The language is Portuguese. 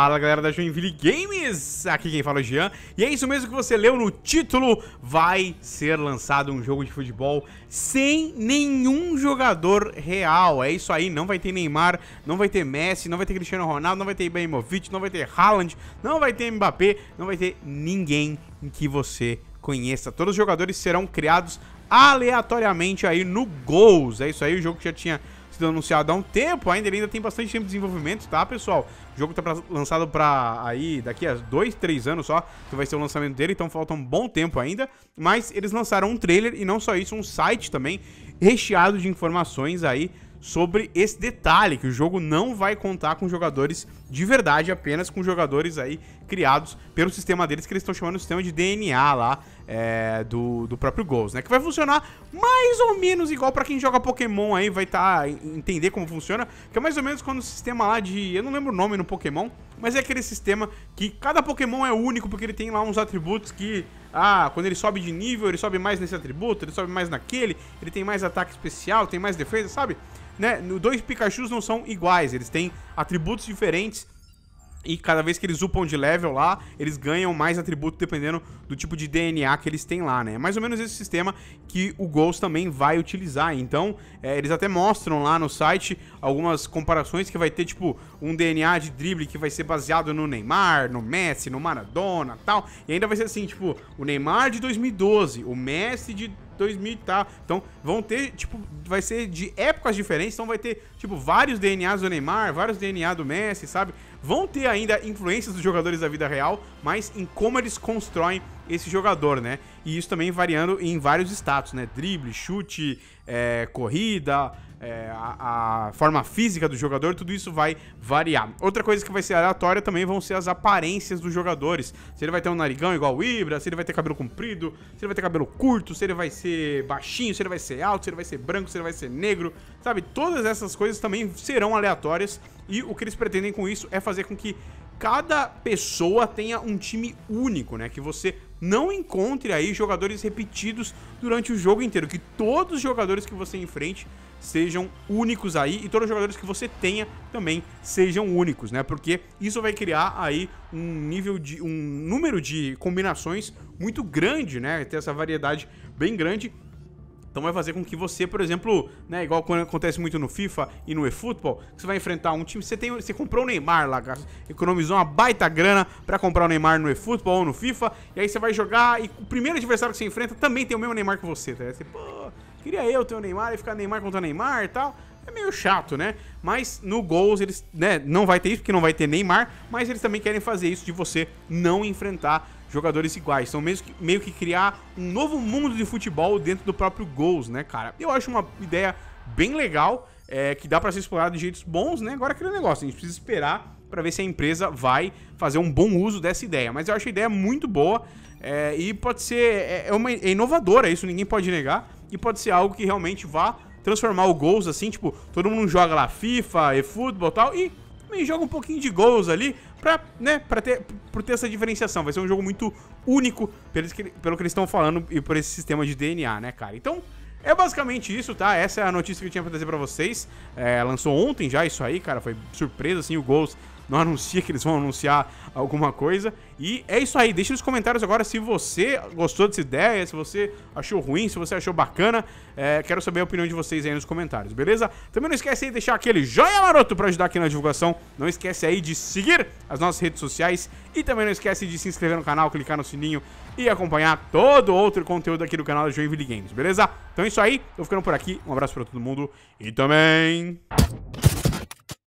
Fala galera da Joinville Games, aqui quem fala é o Jean E é isso mesmo que você leu no título Vai ser lançado um jogo de futebol sem nenhum jogador real É isso aí, não vai ter Neymar, não vai ter Messi, não vai ter Cristiano Ronaldo Não vai ter Ibrahimovic, não vai ter Haaland, não vai ter Mbappé Não vai ter ninguém que você conheça Todos os jogadores serão criados aleatoriamente aí no Goals É isso aí, o jogo que já tinha sido anunciado há um tempo ainda, ele ainda tem bastante tempo de desenvolvimento, tá, pessoal? O jogo tá pra, lançado pra aí, daqui a dois, três anos só, que vai ser o lançamento dele, então falta um bom tempo ainda. Mas eles lançaram um trailer e não só isso, um site também recheado de informações aí sobre esse detalhe, que o jogo não vai contar com jogadores de verdade, apenas com jogadores aí criados pelo sistema deles, que eles estão chamando de sistema de DNA lá é, do, do próprio Ghost, né? Que vai funcionar mais ou menos igual para quem joga Pokémon aí, vai tá entender como funciona, que é mais ou menos quando o sistema lá de... eu não lembro o nome no Pokémon, mas é aquele sistema que cada Pokémon é único porque ele tem lá uns atributos que. Ah, quando ele sobe de nível, ele sobe mais nesse atributo, ele sobe mais naquele, ele tem mais ataque especial, tem mais defesa, sabe? Né? Dois Pikachus não são iguais, eles têm atributos diferentes e cada vez que eles upam de level lá, eles ganham mais atributo dependendo do tipo de DNA que eles têm lá, né? É mais ou menos esse sistema que o Ghost também vai utilizar. Então, é, eles até mostram lá no site algumas comparações que vai ter, tipo, um DNA de drible que vai ser baseado no Neymar, no Messi, no Maradona tal. E ainda vai ser assim, tipo, o Neymar de 2012, o Messi de 2000 e tal. Então, vão ter, tipo, vai ser de épocas diferentes. Então, vai ter, tipo, vários DNAs do Neymar, vários DNA do Messi, sabe? Vão ter ainda influências dos jogadores da vida real, mas em como eles constroem esse jogador, né? E isso também variando em vários status, né? Drible, chute, é, corrida, é, a, a, forma física do jogador, tudo isso vai variar. Outra coisa que vai ser aleatória também vão ser as aparências dos jogadores. Se ele vai ter um narigão igual o Ibra, se ele vai ter cabelo comprido, se ele vai ter cabelo curto, se ele vai ser baixinho, se ele vai ser alto, se ele vai ser branco, se ele vai ser negro, sabe? Todas essas coisas também serão aleatórias e o que eles pretendem com isso é fazer com que cada pessoa tenha um time único, né? Que você não encontre aí jogadores repetidos durante o jogo inteiro, que todos os jogadores que você enfrente sejam únicos aí e todos os jogadores que você tenha também sejam únicos, né? Porque isso vai criar aí um nível de um número de combinações muito grande, né? Ter essa variedade bem grande então vai fazer com que você, por exemplo, né, igual quando acontece muito no FIFA e no eFootball, você vai enfrentar um time, você tem, você comprou o Neymar lá, economizou uma baita grana para comprar o Neymar no eFootball ou no FIFA, e aí você vai jogar e o primeiro adversário que você enfrenta também tem o mesmo Neymar que você, tá? Você, pô, Queria eu ter o Neymar e ficar Neymar contra Neymar e tal. É meio chato, né? Mas no Goals eles, né, não vai ter isso porque não vai ter Neymar, mas eles também querem fazer isso de você não enfrentar jogadores iguais. São então, meio que, meio que criar um novo mundo de futebol dentro do próprio Goals, né, cara? Eu acho uma ideia bem legal, é, que dá para ser explorada de jeitos bons, né? Agora aquele negócio, a gente precisa esperar para ver se a empresa vai fazer um bom uso dessa ideia. Mas eu acho a ideia muito boa é, e pode ser é, é uma é inovadora, isso ninguém pode negar e pode ser algo que realmente vá transformar o gols assim, tipo, todo mundo joga lá FIFA, eFootball e tal, e também joga um pouquinho de gols ali pra, né, para ter, pra ter essa diferenciação. Vai ser um jogo muito único pelo que, pelo que eles estão falando e por esse sistema de DNA, né, cara? Então, é basicamente isso, tá? Essa é a notícia que eu tinha pra trazer pra vocês. É, lançou ontem já isso aí, cara. Foi surpresa, assim, o gols não anuncia que eles vão anunciar alguma coisa. E é isso aí, deixa nos comentários agora se você gostou dessa ideia, se você achou ruim, se você achou bacana. É, quero saber a opinião de vocês aí nos comentários, beleza? Também não esquece aí de deixar aquele joinha maroto para ajudar aqui na divulgação. Não esquece aí de seguir as nossas redes sociais e também não esquece de se inscrever no canal, clicar no sininho e acompanhar todo outro conteúdo aqui do canal da Joinville Games, beleza? Então é isso aí, tô ficando por aqui. Um abraço para todo mundo e também...